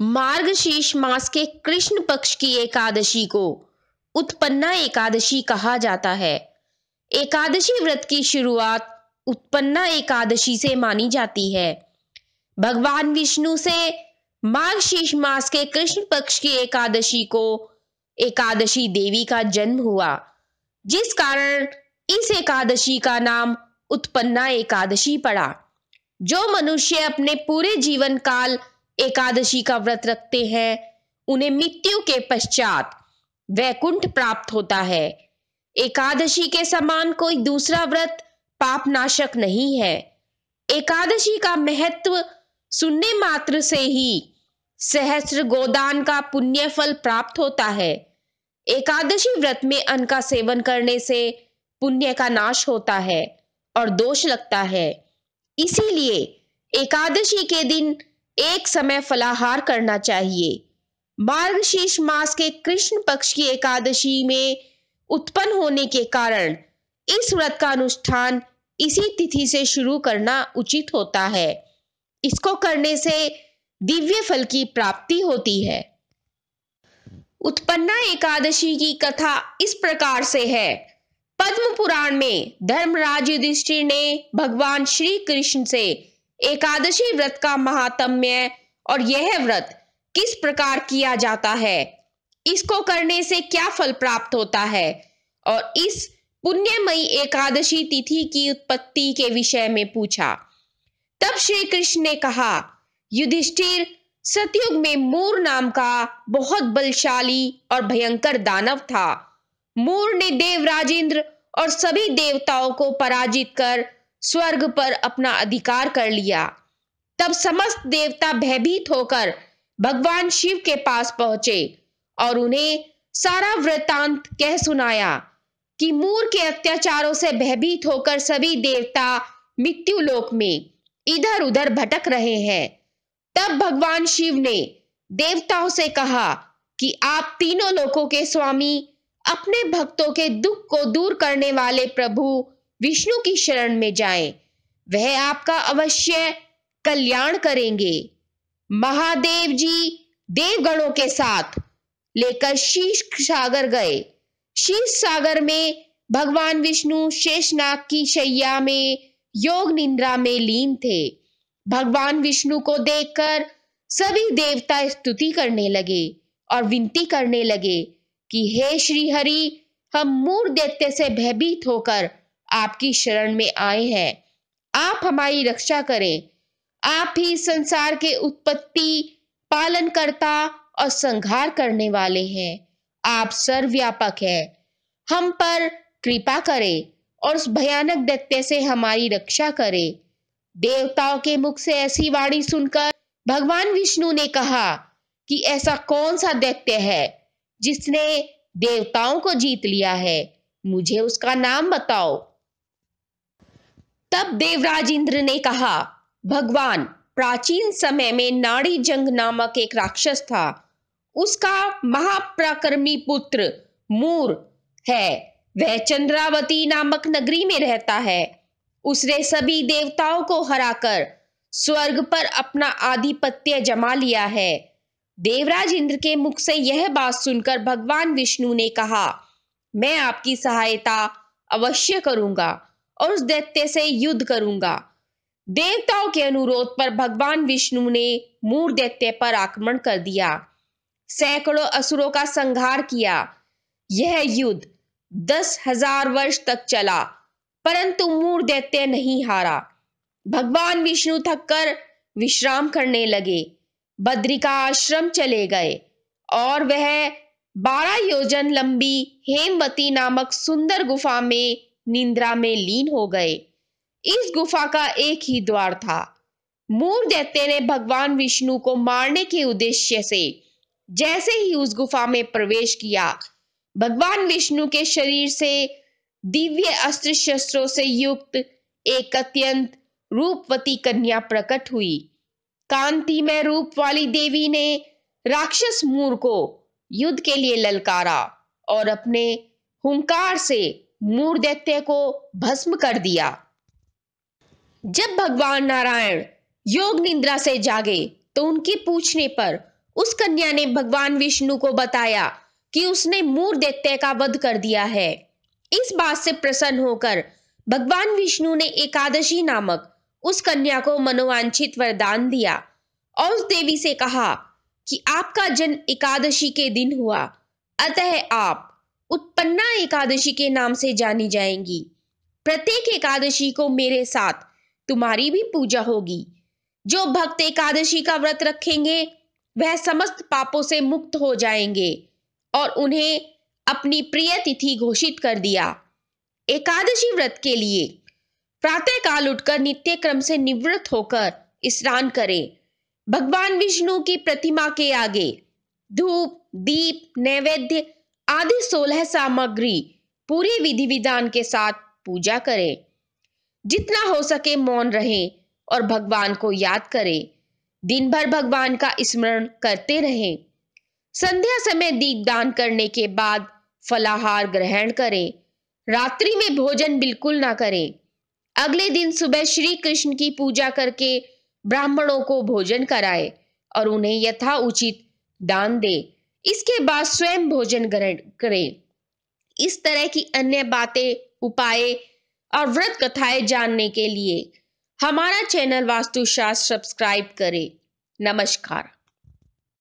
मार्गशीर्ष मास के कृष्ण पक्ष की एकादशी को उत्पन्ना एकादशी कहा जाता है एकादशी व्रत की शुरुआत उत्पन्ना एकादशी से मानी जाती है भगवान विष्णु से मार्गशीर्ष मास के कृष्ण पक्ष की एकादशी को एकादशी देवी का जन्म हुआ जिस कारण इस एकादशी का नाम उत्पन्ना एकादशी पड़ा जो मनुष्य अपने पूरे जीवन काल एकादशी का व्रत रखते हैं उन्हें मृत्यु के पश्चात वैकुंठ प्राप्त होता है एकादशी के समान कोई दूसरा व्रत पापनाशक नहीं है एकादशी का महत्व सुनने मात्र से ही सहस्र गोदान का पुण्य फल प्राप्त होता है एकादशी व्रत में अन्न का सेवन करने से पुण्य का नाश होता है और दोष लगता है इसीलिए एकादशी के दिन एक समय फलाहार करना चाहिए मार्गशीर्ष मास के कृष्ण पक्ष की एकादशी में उत्पन्न होने के कारण इस व्रत का अनुष्ठान इसी तिथि से शुरू करना उचित होता है इसको करने से दिव्य फल की प्राप्ति होती है उत्पन्ना एकादशी की कथा इस प्रकार से है पद्म पुराण में धर्मराज युधिष्ठिर ने भगवान श्री कृष्ण से एकादशी व्रत का महात्म्य और यह व्रत किस प्रकार किया जाता है इसको करने से क्या फल प्राप्त होता है और इस पुण्यमयी एकादशी तिथि की उत्पत्ति के विषय में पूछा तब श्री कृष्ण ने कहा युधिष्ठिर सतयुग में मूर नाम का बहुत बलशाली और भयंकर दानव था मूर ने देवराजेंद्र और सभी देवताओं को पराजित कर स्वर्ग पर अपना अधिकार कर लिया तब समस्त देवता भयभीत होकर भगवान शिव के पास पहुंचे और उन्हें सारा वृतांत कह सुनाया कि मूर के अत्याचारों से भयभीत होकर सभी देवता मृत्यु लोक में इधर उधर भटक रहे हैं तब भगवान शिव ने देवताओं से कहा कि आप तीनों लोकों के स्वामी अपने भक्तों के दुख को दूर करने वाले प्रभु विष्णु की शरण में जाएं, वह आपका अवश्य कल्याण करेंगे महादेव जी देवगणों के साथ लेकर शीश सागर गए शीश सागर में भगवान विष्णु शेषनाग की शैया में योग निंद्रा में लीन थे भगवान विष्णु को देखकर सभी देवता स्तुति करने लगे और विनती करने लगे कि हे श्री हरि हम मूर्ख दैत्य से भयभीत होकर आपकी शरण में आए हैं आप हमारी रक्षा करें आप ही संसार के उत्पत्ति पालन करता और संहार करने वाले हैं आप सर्वव्यापक है हम पर कृपा करें और उस भयानक दैत्य से हमारी रक्षा करें देवताओं के मुख से ऐसी वाणी सुनकर भगवान विष्णु ने कहा कि ऐसा कौन सा दैत्य है जिसने देवताओं को जीत लिया है मुझे उसका नाम बताओ तब देवराज इंद्र ने कहा भगवान प्राचीन समय में नाड़ी जंग नामक एक राक्षस था उसका महाप्राकर्मी पुत्र मूर है वह चंद्रावती नामक नगरी में रहता है उसने सभी देवताओं को हराकर स्वर्ग पर अपना आधिपत्य जमा लिया है देवराज इंद्र के मुख से यह बात सुनकर भगवान विष्णु ने कहा मैं आपकी सहायता अवश्य करूंगा और उस दैत्य से युद्ध करूंगा देवताओं के अनुरोध पर भगवान विष्णु ने मूर दैत्य पर आक्रमण कर दिया सैकड़ों असुरों का संहार किया यह युद्ध दस हजार वर्ष तक चला परंतु मूर दैत्य नहीं हारा भगवान विष्णु थककर विश्राम करने लगे बद्रिका आश्रम चले गए और वह बारह योजन लंबी हेमवती नामक सुंदर गुफा में निंद्रा में लीन हो गए इस गुफा का एक ही द्वार था मूर दैत्य ने भगवान विष्णु को मारने के उद्देश्य से जैसे ही उस गुफा में प्रवेश किया भगवान विष्णु के शरीर से दिव्य अस्त्र शस्त्रों से युक्त एक अत्यंत रूपवती कन्या प्रकट हुई कांति में रूप वाली देवी ने राक्षस मूर को युद्ध के लिए ललकारा और अपने हुंकार से मूर्दैत्य को भस्म कर दिया जब भगवान नारायण योग निंद्रा से जागे तो उनकी पूछने पर उस कन्या ने भगवान विष्णु को बताया कि उसने मूर्दैत्य का वध कर दिया है इस बात से प्रसन्न होकर भगवान विष्णु ने एकादशी नामक उस कन्या को मनोवांछित वरदान दिया और उस देवी से कहा कि आपका जन्म एकादशी के दिन हुआ अतः आप उत्पन्ना एकादशी के नाम से जानी जाएंगी प्रत्येक एकादशी को मेरे साथ तुम्हारी भी पूजा होगी जो भक्त एकादशी का व्रत रखेंगे वह समस्त पापों से मुक्त हो जाएंगे और उन्हें अपनी प्रिय तिथि घोषित कर दिया एकादशी व्रत के लिए प्रातः काल उठकर नित्य क्रम से निवृत्त होकर स्नान करें भगवान विष्णु की प्रतिमा के आगे धूप दीप नैवेद्य आदि सोलह सामग्री पूरी विधि विधान के साथ पूजा करें जितना हो सके मौन रहें और भगवान को याद करें दिन भर भगवान का स्मरण करते रहें संध्या समय दीप दान करने के बाद फलाहार ग्रहण करें रात्रि में भोजन बिल्कुल ना करें अगले दिन सुबह श्री कृष्ण की पूजा करके ब्राह्मणों को भोजन कराए और उन्हें यथा उचित दान दे इसके बाद स्वयं भोजन ग्रहण करें इस तरह की अन्य बातें उपाय और व्रत कथाएं जानने के लिए हमारा चैनल वास्तुशास्त्र सब्सक्राइब करें नमस्कार